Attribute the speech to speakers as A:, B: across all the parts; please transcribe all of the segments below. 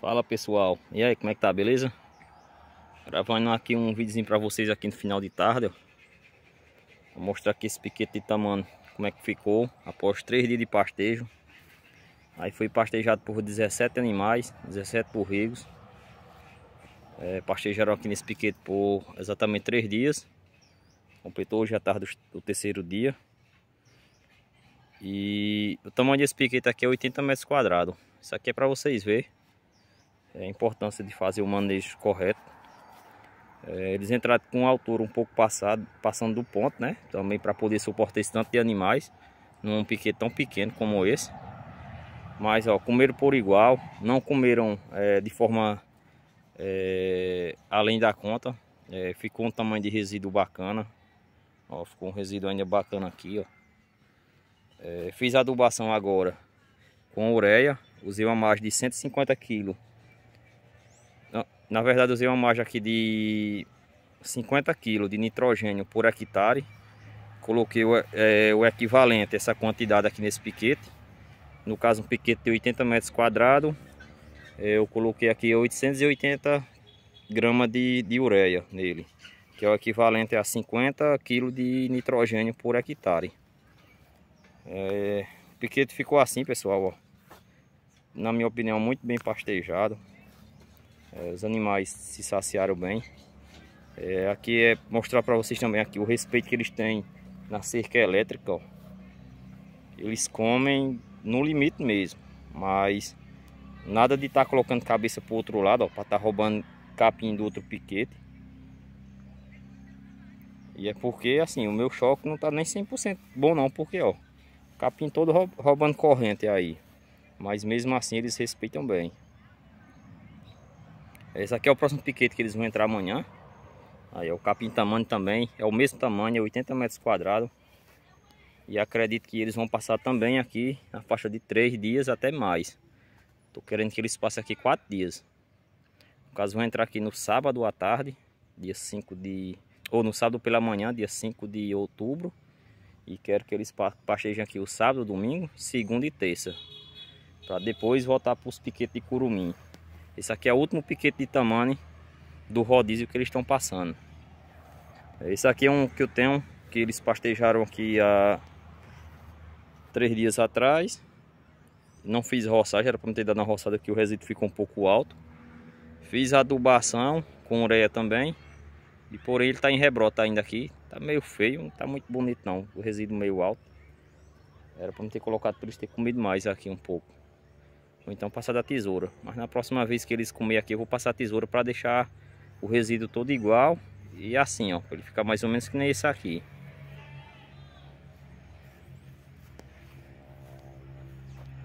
A: Fala pessoal, e aí como é que tá, beleza? Gravando aqui um videozinho pra vocês aqui no final de tarde ó. Vou mostrar aqui esse piquete de tamanho Como é que ficou após 3 dias de pastejo Aí foi pastejado por 17 animais 17 porrigos é, Pastejaram aqui nesse piquete por exatamente 3 dias Completou hoje a tarde do, terceiro dia E o tamanho desse piquete aqui é 80 metros quadrados Isso aqui é pra vocês verem é, a importância de fazer o manejo correto. É, eles entraram com altura um pouco passado, passando do ponto, né? Também para poder suportar esse tanto de animais num piquete tão pequeno como esse. Mas ó, comeram por igual, não comeram é, de forma é, além da conta. É, ficou um tamanho de resíduo bacana. Ó, ficou um resíduo ainda bacana aqui, ó. É, fiz a adubação agora com ureia, usei uma margem de 150 kg na verdade, usei uma margem aqui de 50 kg de nitrogênio por hectare. Coloquei o, é, o equivalente a essa quantidade aqui nesse piquete. No caso, um piquete de 80 metros quadrados. É, eu coloquei aqui 880 gramas de, de ureia nele. Que é o equivalente a 50 kg de nitrogênio por hectare. É, o piquete ficou assim, pessoal. Ó. Na minha opinião, muito bem pastejado. É, os animais se saciaram bem. É, aqui é mostrar para vocês também aqui o respeito que eles têm na cerca elétrica. Ó. Eles comem no limite mesmo, mas nada de estar tá colocando cabeça para o outro lado, para estar tá roubando capim do outro piquete. E é porque assim, o meu choque não está nem 100% bom não, porque ó, capim todo roubando corrente aí. Mas mesmo assim eles respeitam bem. Esse aqui é o próximo piquete que eles vão entrar amanhã. Aí é o capim tamanho também, é o mesmo tamanho, é 80 metros quadrados. E acredito que eles vão passar também aqui na faixa de 3 dias até mais. Tô querendo que eles passem aqui 4 dias. No caso, vão entrar aqui no sábado à tarde, dia 5 de... Ou no sábado pela manhã, dia 5 de outubro. E quero que eles passejam aqui o sábado, domingo, segunda e terça. Para depois voltar para os piquetes de curumim. Esse aqui é o último piquete de tamanho do rodízio que eles estão passando. Esse aqui é um que eu tenho, que eles pastejaram aqui há três dias atrás. Não fiz roçagem, era para não ter dado na roçada que o resíduo ficou um pouco alto. Fiz adubação com ureia também. E por ele está em rebrota ainda aqui. Está meio feio, não está muito bonito não. O resíduo meio alto. Era para não ter colocado por isso ter comido mais aqui um pouco. Ou então passar da tesoura. Mas na próxima vez que eles comer aqui, eu vou passar a tesoura para deixar o resíduo todo igual. E assim, ó, ele ficar mais ou menos que nem esse aqui.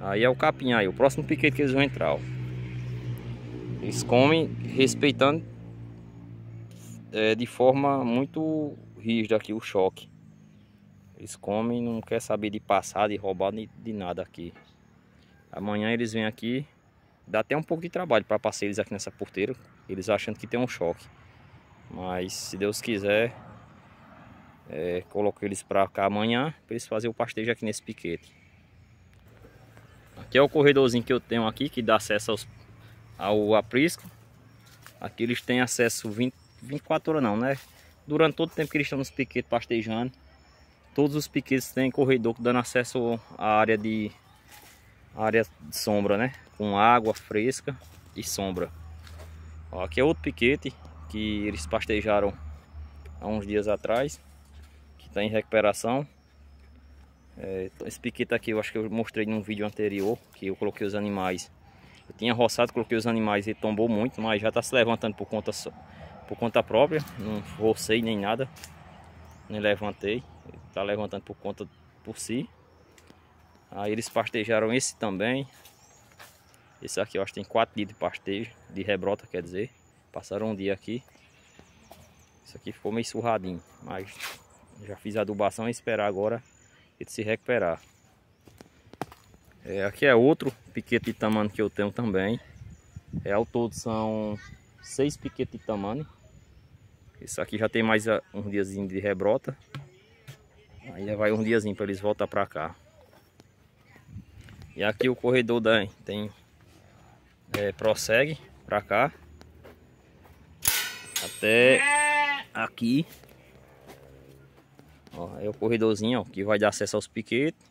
A: Aí é o capim aí, o próximo piquete que eles vão entrar, ó. Eles comem respeitando é, de forma muito rígida aqui o choque. Eles comem, não quer saber de passar, de roubar, de, de nada aqui. Amanhã eles vêm aqui, dá até um pouco de trabalho para passar eles aqui nessa porteira, eles achando que tem um choque. Mas se Deus quiser, é, coloco eles para cá amanhã, para eles fazerem o pastejo aqui nesse piquete. Aqui é o corredorzinho que eu tenho aqui, que dá acesso aos, ao aprisco. Aqui eles têm acesso 20, 24 horas não, né? Durante todo o tempo que eles estão nos piquetes pastejando, todos os piquetes têm corredor dando acesso à área de área de sombra, né? Com água fresca e sombra. Ó, aqui é outro piquete que eles pastejaram há uns dias atrás, que está em recuperação. É, esse piquete aqui eu acho que eu mostrei num vídeo anterior, que eu coloquei os animais. Eu tinha roçado, coloquei os animais e tombou muito, mas já está se levantando por conta, por conta própria. Não rocei nem nada, nem levantei. Está levantando por conta por si. Aí eles pastejaram esse também. Esse aqui eu acho que tem 4 dias de pastejo, de rebrota quer dizer. Passaram um dia aqui. Isso aqui ficou meio surradinho, mas já fiz a adubação e esperar agora ele se recuperar. É, aqui é outro piquete de tamanho que eu tenho também. É, ao todo são seis piquetes de tamanho. Esse aqui já tem mais um diazinho de rebrota. Ainda vai um diazinho para eles voltar para cá. E aqui o corredor da, tem é, prossegue para cá até aqui. Ó, é o corredorzinho ó, que vai dar acesso aos piquetes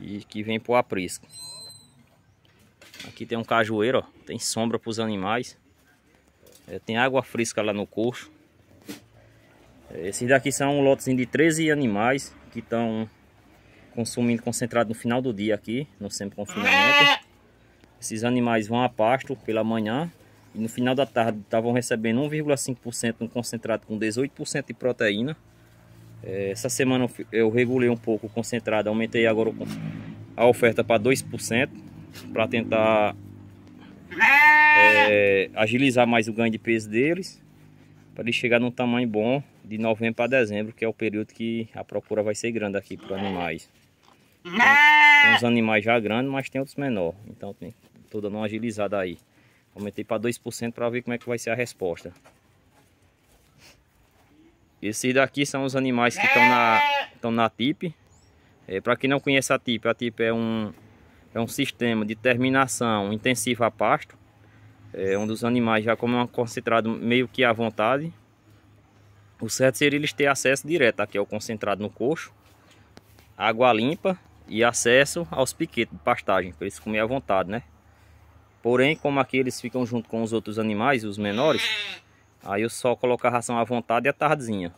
A: e que vem pro aprisco. Aqui tem um cajueiro, ó, tem sombra para os animais. É, tem água fresca lá no coxo. É, esses daqui são um lotezinho de 13 animais que estão consumindo concentrado no final do dia aqui, no sempre confinamento. Esses animais vão a pasto pela manhã e no final da tarde estavam recebendo 1,5% no concentrado com 18% de proteína. É, essa semana eu regulei um pouco o concentrado, aumentei agora a oferta para 2% para tentar é, agilizar mais o ganho de peso deles para ele chegar num tamanho bom de novembro para dezembro, que é o período que a procura vai ser grande aqui para animais. É. Tem uns animais já grandes, mas tem outros menores. Então tem, tô dando uma agilizada aí. Aumentei para 2% para ver como é que vai ser a resposta. Esses daqui são os animais que estão na, estão é. na TIP. É, para quem não conhece a TIP, a TIP é um, é um sistema de terminação intensiva a pasto. É, um dos animais já comem é concentrado meio que à vontade. O certo seria eles ter acesso direto aqui ao concentrado no coxo. Água limpa e acesso aos piquetes de pastagem, para eles comerem à vontade, né? Porém, como aqui eles ficam junto com os outros animais, os menores, aí eu só coloco a ração à vontade e à tardezinha.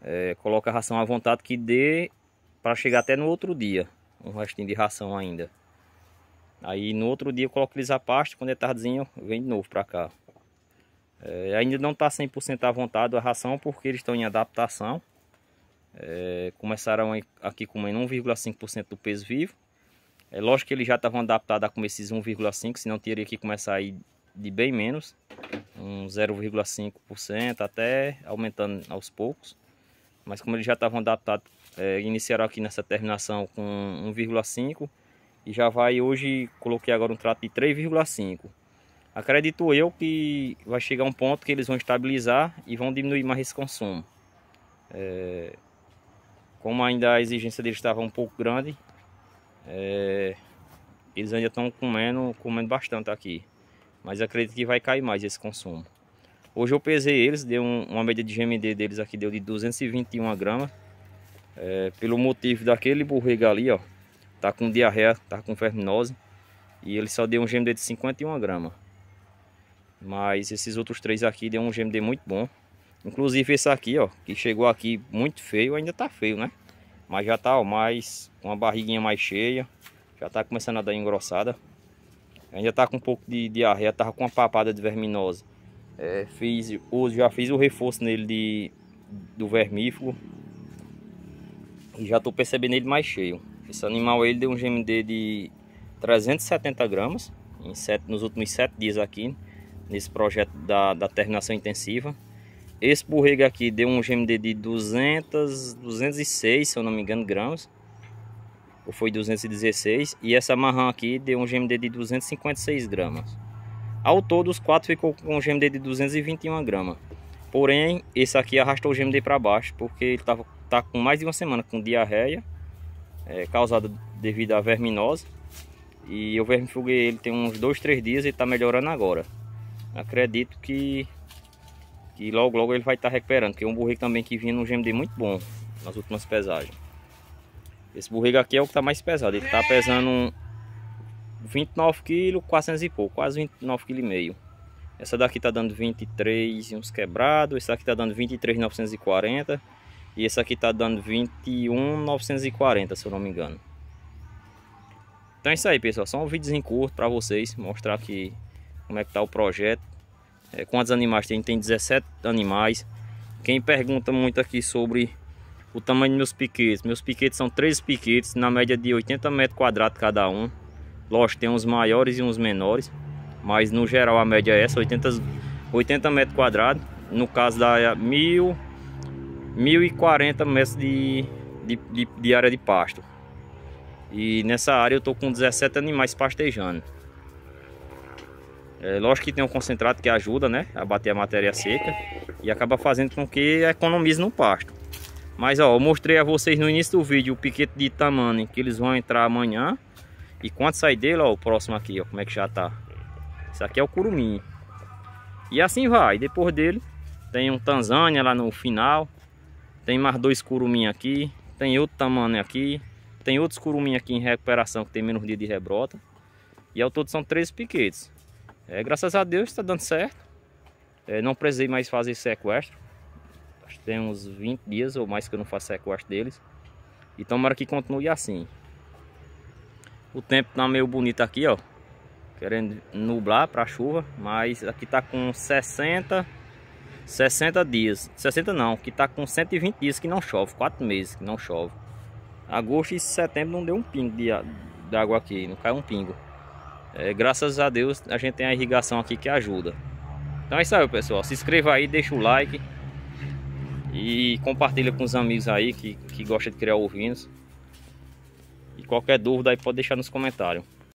A: É, coloco a ração à vontade que dê para chegar até no outro dia, um restinho de ração ainda. Aí no outro dia eu coloco eles à pasta, quando é tardezinha vem de novo para cá. É, ainda não está 100% à vontade a ração porque eles estão em adaptação. É, começaram aqui comendo 1,5% do peso vivo. É lógico que eles já estavam adaptados a comer esses 1,5%, senão teria que começar aí de bem menos, um 0,5% até aumentando aos poucos. Mas como eles já estavam adaptados, é, iniciaram aqui nessa terminação com 1,5% e já vai hoje, coloquei agora um trato de 3,5%. Acredito eu que vai chegar um ponto que eles vão estabilizar e vão diminuir mais esse consumo. É, como ainda a exigência deles estava um pouco grande, é, eles ainda estão comendo, comendo bastante aqui. Mas acredito que vai cair mais esse consumo. Hoje eu pesei eles, deu um, uma média de GMD deles aqui, deu de 221 gramas. É, pelo motivo daquele borrego ali, ó, tá com diarreia, tá com verminose. E ele só deu um GMD de 51 gramas. Mas esses outros três aqui deu um GMD muito bom. Inclusive esse aqui, ó, que chegou aqui muito feio, ainda tá feio, né? Mas já tá, ó, mais uma barriguinha mais cheia. Já tá começando a dar engrossada. Ainda tá com um pouco de diarreia, tava com uma papada de verminose. É, fiz, hoje já fiz o reforço nele de, do vermífugo. E já tô percebendo ele mais cheio. Esse animal ele deu um GMD de 370 gramas nos últimos 7 dias aqui. Nesse projeto da, da terminação intensiva. Esse borrego aqui deu um GMD de 200, 206, se eu não me engano, gramas. Ou foi 216. E essa marrã aqui deu um GMD de 256 gramas. Ao todo, os quatro ficou com um GMD de 221 gramas. Porém, esse aqui arrastou o GMD para baixo, porque ele tava, tá com mais de uma semana com diarreia, é, causada devido à verminose. E eu vermifuguei ele tem uns 2, 3 dias e está melhorando agora. Acredito que que logo, logo ele vai estar tá recuperando. Que é um borrego também que vinha no GMD muito bom nas últimas pesagens. Esse borrego aqui é o que está mais pesado. Ele está pesando 29 kg, 400 e pouco. Quase 29 kg e meio. Essa daqui está dando 23 uns quebrados. Essa tá aqui está dando 23,940. E esse aqui está dando 21,940, se eu não me engano. Então é isso aí, pessoal. Só um videozinho curto para vocês mostrar que como é que está o projeto é, quantos animais tem? Tem 17 animais. Quem pergunta muito aqui sobre o tamanho dos meus piquetes. Meus piquetes são 13 piquetes, na média de 80 metros quadrados cada um. Lógico, tem uns maiores e uns menores. Mas no geral a média é essa, 80, 80 metros quadrados. No caso da 1040 metros de, de, de, de área de pasto. E nessa área eu estou com 17 animais pastejando. É, lógico que tem um concentrado que ajuda né, a bater a matéria seca e acaba fazendo com que economize no pasto. Mas ó, eu mostrei a vocês no início do vídeo o piquete de tamanho que eles vão entrar amanhã. E quando sair dele, ó, o próximo aqui, ó, como é que já tá. Isso aqui é o curumim. E assim vai, depois dele tem um Tanzânia lá no final. Tem mais dois curumim aqui, tem outro tamanho aqui, tem outros curumim aqui em recuperação que tem menos dia de rebrota. E ao todo são três piquetes. É, graças a Deus está dando certo. É, não precisei mais fazer sequestro. Acho que tem uns 20 dias ou mais que eu não faço sequestro deles. E tomara que continue assim. O tempo tá meio bonito aqui, ó. Querendo nublar para chuva, mas aqui tá com 60 60 dias. 60 não, que tá com 120 dias que não chove, 4 meses que não chove. Agosto e setembro não deu um pingo de, de água aqui, não caiu um pingo. É, graças a Deus a gente tem a irrigação aqui que ajuda. Então é isso aí pessoal, se inscreva aí, deixa o like e compartilha com os amigos aí que, que gostam de criar ovinos. E qualquer dúvida aí pode deixar nos comentários.